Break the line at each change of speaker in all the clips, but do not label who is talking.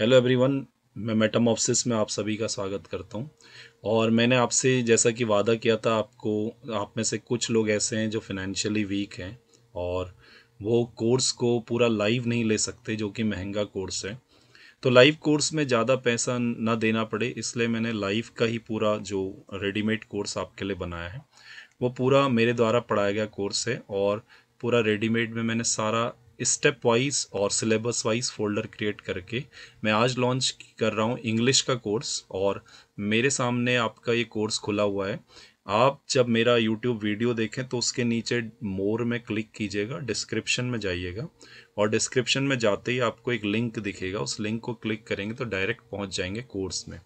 hello everyone मैं मेटामॉपसिस में आप सभी का स्वागत करता हूं और मैंने आपसे जैसा कि वादा किया था आपको आप में से कुछ लोग ऐसे हैं जो फिनेंशियली वीक हैं और वो कोर्स को पूरा लाइव नहीं ले सकते जो कि महंगा कोर्स है तो लाइव कोर्स में ज़्यादा पैसा ना देना पड़े इसलिए मैंने लाइव का ही पूरा जो रेडीमेड कोर्स आपके लिए बनाया है वो पूरा मेरे द्वारा पढ़ाया गया कोर्स है और पूरा रेडीमेड में मैंने सारा स्टेप वाइज और सिलेबस वाइज फोल्डर क्रिएट करके मैं आज लॉन्च कर रहा हूँ इंग्लिश का कोर्स और मेरे सामने आपका ये कोर्स खुला हुआ है आप जब मेरा यूट्यूब वीडियो देखें तो उसके नीचे मोर में क्लिक कीजिएगा डिस्क्रिप्शन में जाइएगा और डिस्क्रिप्शन में जाते ही आपको एक लिंक दिखेगा उस लिंक को क्लिक करेंगे तो डायरेक्ट पहुँच जाएंगे कोर्स में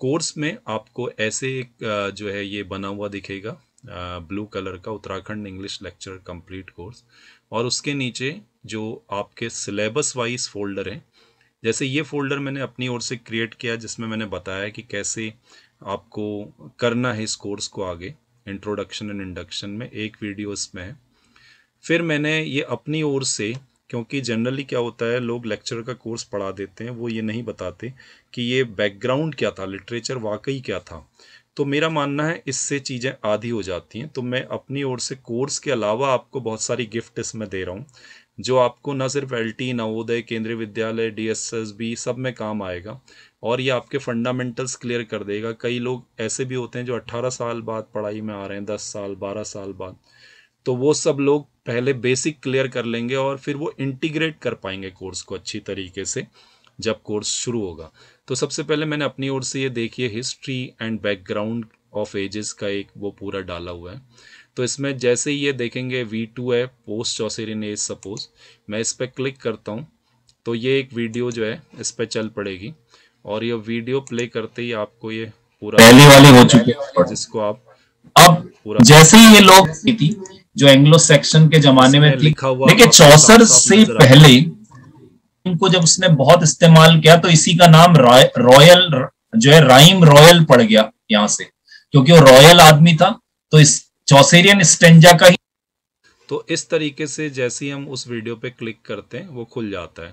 कोर्स में आपको ऐसे एक जो है ये बना हुआ दिखेगा ब्लू कलर का Uttarakhand English lecture complete course और उसके नीचे जो आपके सिलेबस वाइज फोल्डर हैं जैसे ये फोल्डर मैंने अपनी ओर से क्रिएट किया जिसमें मैंने बताया कि कैसे आपको करना है इस कोर्स को आगे इंट्रोडक्शन एंड इंडक्शन में एक वीडियो इसमें है फिर मैंने ये अपनी ओर से क्योंकि जनरली क्या होता है लोग लेक्चर का कोर्स पढ़ा देते हैं वो ये नहीं बताते कि ये बैकग्राउंड क्या था लिटरेचर वाकई क्या था तो मेरा मानना है इससे चीज़ें आधी हो जाती हैं तो मैं अपनी ओर से कोर्स के अलावा आपको बहुत सारी गिफ्ट इसमें दे रहा हूँ जो आपको ना सिर्फ एल टी नवोदय केंद्रीय विद्यालय डी एस एस बी सब में काम आएगा और ये आपके फंडामेंटल्स क्लियर कर देगा कई लोग ऐसे भी होते हैं जो 18 साल बाद पढ़ाई में आ रहे हैं 10 साल 12 साल बाद तो वो सब लोग पहले बेसिक क्लियर कर लेंगे और फिर वो इंटीग्रेट कर पाएंगे कोर्स को अच्छी तरीके से जब कोर्स शुरू होगा तो सबसे पहले मैंने अपनी ओर से ये देखिए history and background of ages का एक वो पूरा डाला हुआ है तो इसमें जैसे ही ये देखेंगे वी टू है पोस्ट चौसेरिन एज सपोज मैं इस पर क्लिक करता हूँ तो ये एक वीडियो जो है इस पर चल पड़ेगी और ये वीडियो प्ले करते ही आपको ये पूरा पहली वाली हो चुके हैं जिसको आप अब पूरा जैसे ही ये लोग थी जो एंग्लो सेक्शन के जमाने में लिखा हुआ देखिए चौसर से पहले को जब उसने बहुत इस्तेमाल किया तो इसी का नाम रॉयल जो है राइम रॉयल पड़ गया यहां से क्योंकि वो रॉयल आदमी था तो इस चौसेरियन स्टेंजा का ही तो इस तरीके से जैसे ही हम उस वीडियो पे क्लिक करते हैं वो खुल जाता है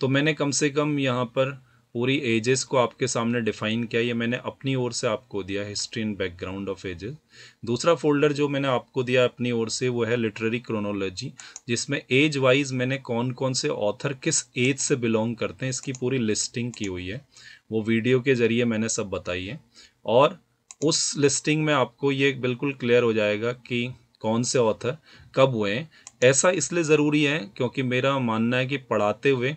तो मैंने कम से कम यहाँ पर पूरी एजेस को आपके सामने डिफाइन किया ये मैंने अपनी ओर से आपको दिया history and background of ages दूसरा फोल्डर जो मैंने आपको दिया अपनी ओर से वो है लिटरेरी क्रोनोलॉजी जिसमें एज वाइज मैंने कौन कौन से ऑथर किस एज से बिलोंग करते हैं इसकी पूरी लिस्टिंग की हुई है वो वीडियो के जरिए मैंने सब बताई है और उस लिस्टिंग में आपको ये बिल्कुल क्लियर हो जाएगा कि कौन से ऑथर कब हुए हैं ऐसा इसलिए ज़रूरी है क्योंकि मेरा मानना है कि पढ़ाते हुए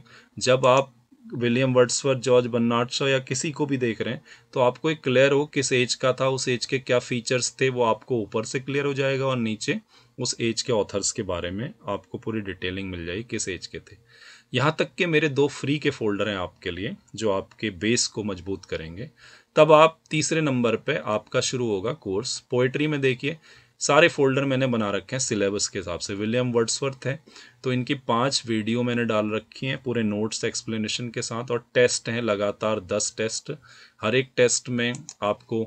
जब आप William Wordsworth George Bernard Shaw या किसी को भी देख रहे हैं तो आपको एक क्लियर हो किस एज का था उस एज के क्या फीचर्स थे वो आपको ऊपर से क्लियर हो जाएगा और नीचे उस एज के ऑथर्स के बारे में आपको पूरी डिटेलिंग मिल जाएगी किस एज के थे यहाँ तक के मेरे दो फ्री के फोल्डर हैं आपके लिए जो आपके बेस को मजबूत करेंगे तब आप तीसरे नंबर पे आपका शुरू होगा कोर्स पोइट्री में देखिए सारे फोल्डर मैंने बना रखे हैं सिलेबस के हिसाब से विलियम वर्ड्सवर्थ है तो इनकी पांच वीडियो मैंने डाल रखी हैं पूरे नोट्स एक्सप्लेनेशन के साथ और टेस्ट हैं लगातार दस टेस्ट हर एक टेस्ट में आपको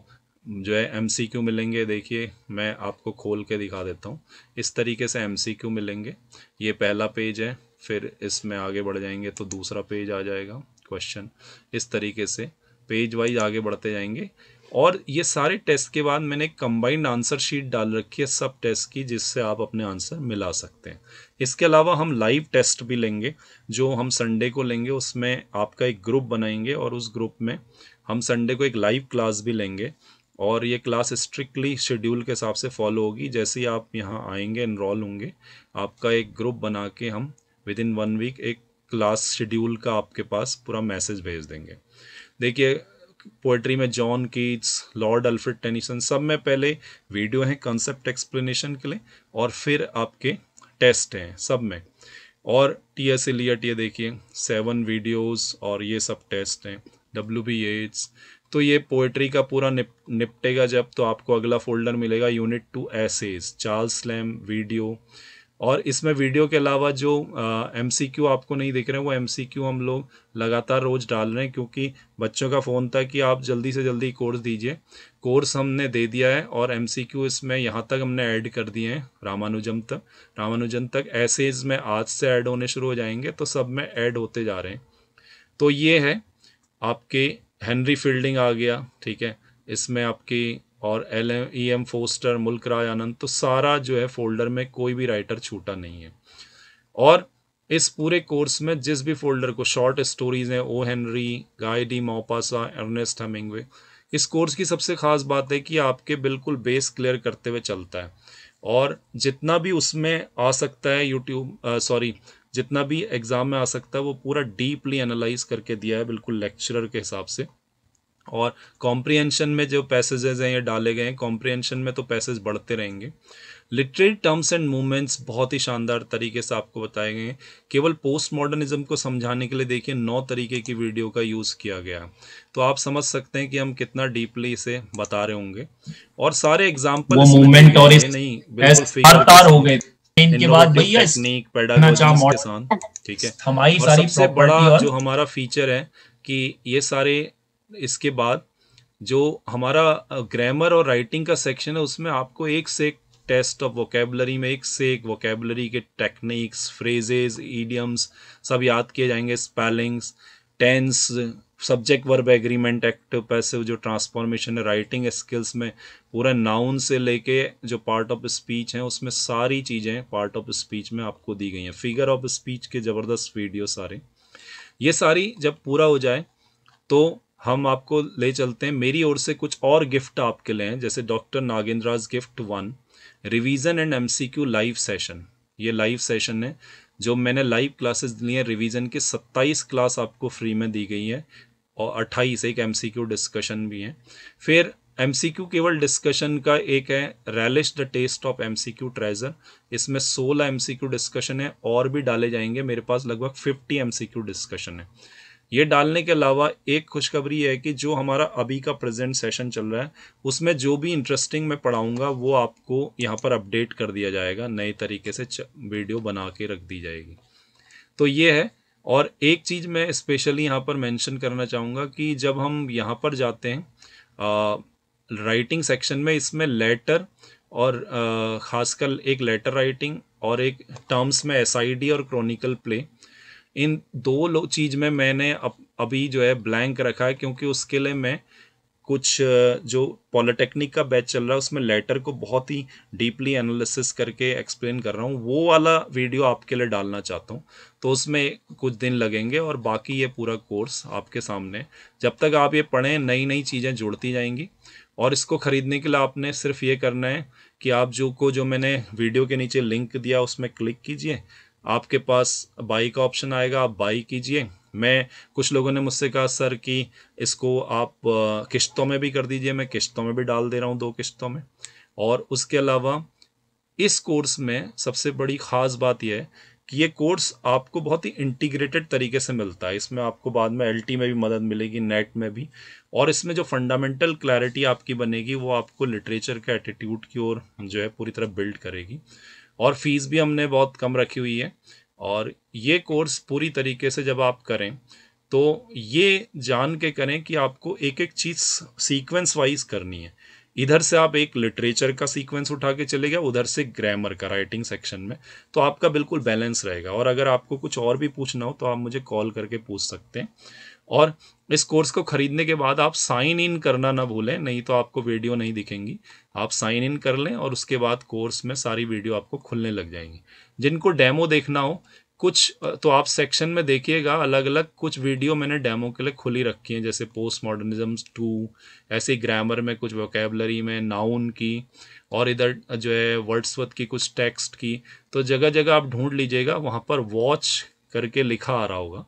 जो है एम मिलेंगे देखिए मैं आपको खोल के दिखा देता हूँ इस तरीके से एम मिलेंगे ये पहला पेज है फिर इसमें आगे बढ़ जाएंगे तो दूसरा पेज आ जाएगा क्वेश्चन इस तरीके से पेज वाइज आगे बढ़ते जाएंगे और ये सारे टेस्ट के बाद मैंने कंबाइंड आंसर शीट डाल रखी है सब टेस्ट की जिससे आप अपने आंसर मिला सकते हैं इसके अलावा हम लाइव टेस्ट भी लेंगे जो हम संडे को लेंगे उसमें आपका एक ग्रुप बनाएंगे और उस ग्रुप में हम संडे को एक लाइव क्लास भी लेंगे और ये क्लास स्ट्रिक्टली शेड्यूल के हिसाब से फॉलो होगी जैसे ही आप यहाँ आएंगे इनरोल होंगे आपका एक ग्रुप बना के हम विद इन वन वीक एक क्लास शेड्यूल का आपके पास पूरा मैसेज भेज देंगे देखिए पोएट्री में John Keats Lord Alfred Tennyson सब में पहले वीडियो हैं कंसेप्ट एक्सप्लेनेशन के लिए और फिर आपके टेस्ट हैं सब में और टी एस एलियट ये देखिए सेवन वीडियोस और ये सब टेस्ट हैं डब्ल्यू बी एड्स तो ये पोएट्री का पूरा निप निपटेगा जब तो आपको अगला फोल्डर मिलेगा यूनिट टू एसेज चार्ल्स स्लैम वीडियो और इसमें वीडियो के अलावा जो एम uh, आपको नहीं दिख रहे हैं वो एम हम लोग लगातार रोज़ डाल रहे हैं क्योंकि बच्चों का फ़ोन था कि आप जल्दी से जल्दी कोर्स दीजिए कोर्स हमने दे दिया है और एम इसमें यहाँ तक हमने ऐड कर दिए हैं रामानुजम तक रामानुजम तक ऐसे इसमें आज से ऐड होने शुरू हो जाएंगे तो सब में ऐड होते जा रहे हैं तो ये है आपके हैंनरी फील्डिंग आ गया ठीक है इसमें आपकी और L M E M Forster Mulk Raj आनंद तो सारा जो है फोल्डर में कोई भी राइटर छूटा नहीं है और इस पूरे कोर्स में जिस भी फोल्डर को शॉर्ट स्टोरीज हैं O Henry Guy de Maupassant Ernest Hemingway इस कोर्स की सबसे ख़ास बात है कि आपके बिल्कुल बेस क्लियर करते हुए चलता है और जितना भी उसमें आ सकता है यूट्यूब सॉरी जितना भी एग्ज़ाम में आ सकता है वो पूरा डीपली एनालाइज करके दिया है बिल्कुल लेक्चरर के हिसाब से और कॉम्प्रीहेंशन में जो पैसेजेज हैं ये डाले गए हैं कॉम्प्रीहेंशन में तो पैसेज बढ़ते रहेंगे लिटरेरी टर्म्स एंड मूवमेंट्स बहुत ही शानदार तरीके से आपको बताए गए हैं केवल पोस्ट मॉडर्निज्म को समझाने के लिए देखिए नौ तरीके की वीडियो का यूज़ किया गया तो आप समझ सकते हैं कि हम कितना डीपली इसे बता रहे होंगे और सारे एग्जाम्पल मूवमेंट और नहीं बिल्कुल ठीक है हमारी सबसे बड़ा जो हमारा फीचर है कि ये सारे इसके बाद जो हमारा ग्रामर और राइटिंग का सेक्शन है उसमें आपको एक से एक टेस्ट ऑफ वोकेबलरी में एक से एक वोकेबलरी के टेक्निक्स फ्रेजेज ईडियम्स सब याद किए जाएंगे spellings tense subject verb agreement active passive जो ट्रांसफॉर्मेशन है राइटिंग स्किल्स में पूरा नाउन से लेके जो पार्ट ऑफ स्पीच हैं उसमें सारी चीज़ें पार्ट ऑफ स्पीच में आपको दी गई हैं फिगर ऑफ स्पीच के ज़बरदस्त वीडियो सारे ये सारी जब पूरा हो जाए तो हम आपको ले चलते हैं मेरी ओर से कुछ और गिफ्ट आपके लिए हैं जैसे doctor Nagendra's gift one revision and MCQ live session ये लाइव सेशन है जो मैंने लाइव क्लासेस ली हैं रिवीजन के 27 क्लास आपको फ्री में दी गई है और 28 एक एमसीक्यू डिस्कशन भी है फिर एमसीक्यू केवल डिस्कशन का एक है relish the taste of MCQ treasure इसमें 16 एमसीक्यू डिस्कशन है और भी डाले जाएंगे मेरे पास लगभग 50 एमसीक्यू डिस्कशन है ये डालने के अलावा एक खुशखबरी है कि जो हमारा अभी का प्रेजेंट सेशन चल रहा है उसमें जो भी इंटरेस्टिंग मैं पढ़ाऊंगा वो आपको यहाँ पर अपडेट कर दिया जाएगा नए तरीके से वीडियो बना के रख दी जाएगी तो ये है और एक चीज़ मैं स्पेशली यहाँ पर मेंशन करना चाहूँगा कि जब हम यहाँ पर जाते हैं आ, राइटिंग सेक्शन में इसमें लेटर और ख़ासकर एक लेटर राइटिंग और एक टर्म्स में एस और क्रॉनिकल प्ले इन दो चीज़ में मैंने अभी जो है ब्लैंक रखा है क्योंकि उसके लिए मैं कुछ जो पॉलिटेक्निक का बैच चल रहा है उसमें लेटर को बहुत ही डीपली एनालिसिस करके एक्सप्लेन कर रहा हूँ वो वाला वीडियो आपके लिए डालना चाहता हूँ तो उसमें कुछ दिन लगेंगे और बाकी ये पूरा कोर्स आपके सामने जब तक आप ये पढ़ें नई नई चीज़ें जुड़ती जाएंगी और इसको ख़रीदने के लिए आपने सिर्फ ये करना है कि आप जो को जो मैंने वीडियो के नीचे लिंक दिया उसमें क्लिक कीजिए आपके पास बाई का ऑप्शन आएगा आप बाई कीजिए मैं कुछ लोगों ने मुझसे कहा सर कि इसको आप किश्तों में भी कर दीजिए मैं किश्तों में भी डाल दे रहा हूँ दो किश्तों में और उसके अलावा इस कोर्स में सबसे बड़ी ख़ास बात यह है कि ये कोर्स आपको बहुत ही इंटीग्रेटेड तरीके से मिलता है इसमें आपको बाद में एल में भी मदद मिलेगी नेट में भी और इसमें जो फंडामेंटल क्लैरिटी आपकी बनेगी वो आपको लिटरेचर के एटीट्यूड की ओर जो है पूरी तरह बिल्ड करेगी और फीस भी हमने बहुत कम रखी हुई है और ये कोर्स पूरी तरीके से जब आप करें तो ये जान के करें कि आपको एक एक चीज़ सीक्वेंस वाइज करनी है इधर से आप एक लिटरेचर का सीक्वेंस उठा के चले गए उधर से ग्रामर का राइटिंग सेक्शन में तो आपका बिल्कुल बैलेंस रहेगा और अगर आपको कुछ और भी पूछना हो तो आप मुझे कॉल करके पूछ सकते हैं और इस कोर्स को ख़रीदने के बाद आप साइन इन करना ना भूलें नहीं तो आपको वीडियो नहीं दिखेंगी आप साइन इन कर लें और उसके बाद कोर्स में सारी वीडियो आपको खुलने लग जाएंगी जिनको डेमो देखना हो कुछ तो आप सेक्शन में देखिएगा अलग अलग कुछ वीडियो मैंने डेमो के लिए खुली रखी हैं जैसे पोस्ट मॉडर्निज्म टू ऐसे ग्रामर में कुछ वोकेबलरी में नाउन की और इधर जो है वर्ड्सवर्थ की कुछ टेक्स्ट की तो जगह जगह आप ढूंढ लीजिएगा वहाँ पर वॉच करके लिखा आ रहा होगा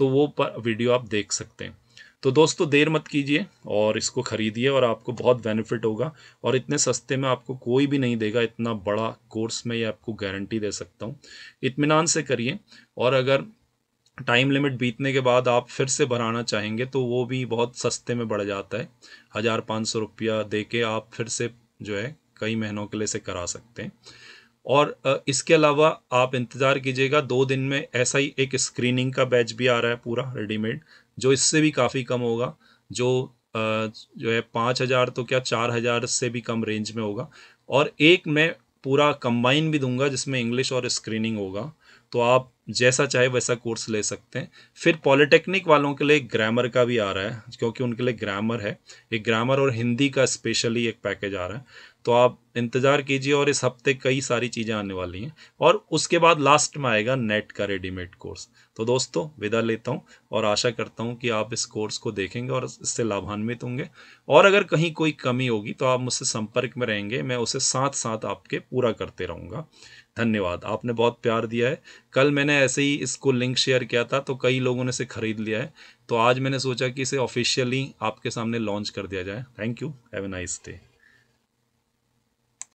तो वो वीडियो आप देख सकते हैं तो दोस्तों देर मत कीजिए और इसको ख़रीदिए और आपको बहुत बेनिफिट होगा और इतने सस्ते में आपको कोई भी नहीं देगा इतना बड़ा कोर्स में ये आपको गारंटी दे सकता हूँ इतमान से करिए और अगर टाइम लिमिट बीतने के बाद आप फिर से भराना चाहेंगे तो वो भी बहुत सस्ते में बढ़ जाता है हज़ार पाँच सौ रुपया दे के आप फिर से जो है कई महीनों के लिए से करा सकते हैं और इसके अलावा आप इंतज़ार कीजिएगा दो दिन में ऐसा ही एक स्क्रीनिंग का बैच भी आ रहा है पूरा रेडीमेड जो इससे भी काफ़ी कम होगा जो जो है पाँच हज़ार तो क्या चार हज़ार से भी कम रेंज में होगा और एक मैं पूरा कंबाइन भी दूंगा जिसमें इंग्लिश और स्क्रीनिंग होगा तो आप जैसा चाहे वैसा कोर्स ले सकते हैं फिर पॉलिटेक्निक वालों के लिए ग्रामर का भी आ रहा है क्योंकि उनके लिए ग्रामर है एक ग्रामर और हिंदी का स्पेशली एक पैकेज आ रहा है तो आप इंतज़ार कीजिए और इस हफ्ते कई सारी चीज़ें आने वाली हैं और उसके बाद लास्ट में आएगा नेट का रेडीमेड कोर्स तो दोस्तों विदा लेता हूं और आशा करता हूं कि आप इस कोर्स को देखेंगे और इससे लाभान्वित होंगे और अगर कहीं कोई कमी होगी तो आप मुझसे संपर्क में रहेंगे मैं उसे साथ साथ आपके पूरा करते रहूँगा धन्यवाद आपने बहुत प्यार दिया है कल मैंने ऐसे ही इसको लिंक शेयर किया था तो कई लोगों ने इसे ख़रीद लिया है तो आज मैंने सोचा कि इसे ऑफिशियली आपके सामने लॉन्च कर दिया जाए thank you have a nice day